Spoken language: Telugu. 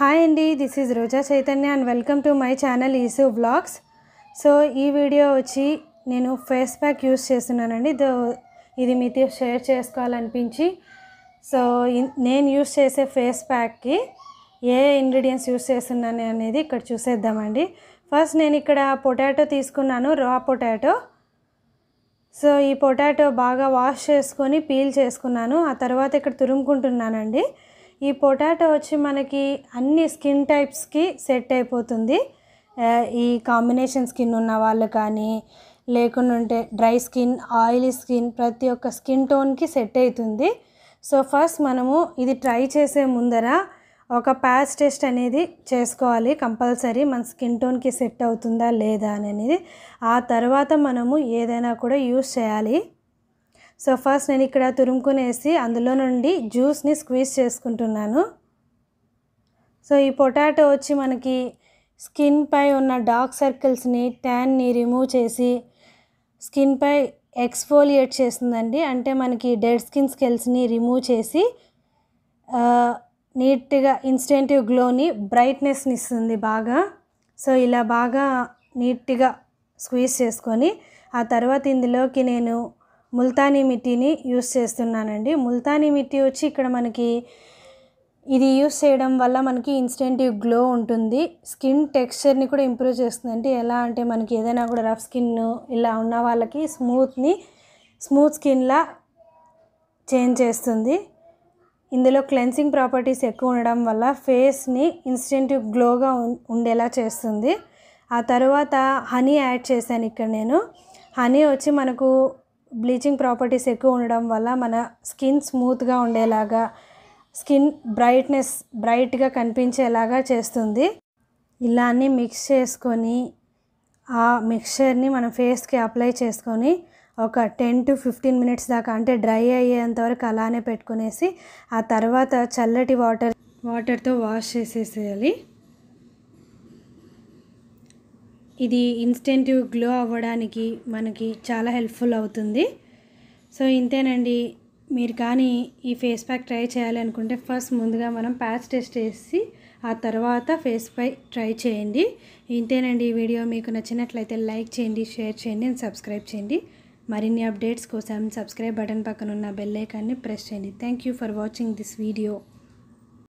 హాయ్ అండి this is Roja Chaitanya and welcome to my channel ఈసు బ్లాగ్స్ సో ఈ వీడియో వచ్చి నేను ఫేస్ ప్యాక్ యూస్ చేస్తున్నానండి దో ఇది మీతో షేర్ చేసుకోవాలనిపించి సో నేను యూస్ చేసే ఫేస్ ప్యాక్కి ఏ ఇంగ్రీడియంట్స్ యూస్ చేస్తున్నాను అనేది ఇక్కడ చూసేద్దామండి ఫస్ట్ నేను ఇక్కడ పొటాటో తీసుకున్నాను రా పొటాటో సో ఈ పొటాటో బాగా వాష్ చేసుకొని పీల్ చేసుకున్నాను ఆ తర్వాత ఇక్కడ తురుముకుంటున్నానండి ఈ పొటాటో వచ్చి మనకి అన్ని స్కిన్ టైప్స్కి సెట్ అయిపోతుంది ఈ కాంబినేషన్ స్కిన్ ఉన్న వాళ్ళు కానీ లేకుండా ఉంటే డ్రై స్కిన్ ఆయిలీ స్కిన్ ప్రతి ఒక్క స్కిన్ టోన్కి సెట్ అవుతుంది సో ఫస్ట్ మనము ఇది ట్రై చేసే ముందర ఒక ప్యాచ్ టెస్ట్ అనేది చేసుకోవాలి కంపల్సరీ మన స్కిన్ టోన్కి సెట్ అవుతుందా లేదా అనేది ఆ తర్వాత మనము ఏదైనా కూడా యూస్ చేయాలి సో ఫస్ట్ నేను ఇక్కడ తురుముకునేసి అందులో నుండి జ్యూస్ని స్క్వీజ్ చేసుకుంటున్నాను సో ఈ పొటాటో వచ్చి మనకి స్కిన్ పై ఉన్న డార్క్ సర్కిల్స్ని ట్యాన్ని రిమూవ్ చేసి స్కిన్ పై ఎక్స్ఫోలియేట్ చేస్తుందండి అంటే మనకి డెడ్ స్కిన్ స్కెల్స్ని రిమూవ్ చేసి నీట్గా ఇన్స్టెంటివ్ గ్లోని బ్రైట్నెస్ని ఇస్తుంది బాగా సో ఇలా బాగా నీట్గా స్క్వీజ్ చేసుకొని ఆ తర్వాత ఇందులోకి నేను ముల్తానీ మిట్టీని యూస్ చేస్తున్నానండి ముల్తానీ మిట్టీ వచ్చి ఇక్కడ మనకి ఇది యూస్ చేయడం వల్ల మనకి ఇన్స్టెంట్ గ్లో ఉంటుంది స్కిన్ టెక్స్చర్ని కూడా ఇంప్రూవ్ చేస్తుంది ఎలా అంటే మనకి ఏదైనా కూడా రఫ్ స్కిన్ ఇలా ఉన్న వాళ్ళకి స్మూత్ని స్మూత్ స్కిన్లా చేంజ్ చేస్తుంది ఇందులో క్లెన్సింగ్ ప్రాపర్టీస్ ఎక్కువ ఉండడం వల్ల ఫేస్ని ఇన్స్టెంట్ గ్లోగా ఉండేలా చేస్తుంది ఆ తర్వాత హనీ యాడ్ చేశాను ఇక్కడ నేను హనీ వచ్చి మనకు బ్లీచింగ్ ప్రాపర్టీస్ ఎక్కువ ఉండడం వల్ల మన స్కిన్ స్మూత్గా ఉండేలాగా స్కిన్ బ్రైట్నెస్ బ్రైట్గా కనిపించేలాగా చేస్తుంది ఇలా అన్ని మిక్స్ చేసుకొని ఆ మిక్చర్ని మనం ఫేస్కి అప్లై చేసుకొని ఒక టెన్ టు ఫిఫ్టీన్ మినిట్స్ దాకా అంటే డ్రై అయ్యేంత వరకు అలానే పెట్టుకునేసి ఆ తర్వాత చల్లటి వాటర్ వాటర్తో వాష్ చేసేసేయాలి ఇది ఇన్స్టెంటివ్ గ్లో అవ్వడానికి మనకి చాలా హెల్ప్ఫుల్ అవుతుంది సో ఇంతేనండి మీరు కానీ ఈ ఫేస్ ప్యాక్ ట్రై చేయాలనుకుంటే ఫస్ట్ ముందుగా మనం ప్యాచ్ టెస్ట్ చేసి ఆ తర్వాత ఫేస్ పై ట్రై చేయండి ఇంతేనండి ఈ వీడియో మీకు నచ్చినట్లయితే లైక్ చేయండి షేర్ చేయండి అండ్ సబ్స్క్రైబ్ చేయండి మరిన్ని అప్డేట్స్ కోసం సబ్స్క్రైబ్ బటన్ పక్కన ఉన్న బెల్లైకాన్ని ప్రెస్ చేయండి thank you for watching this video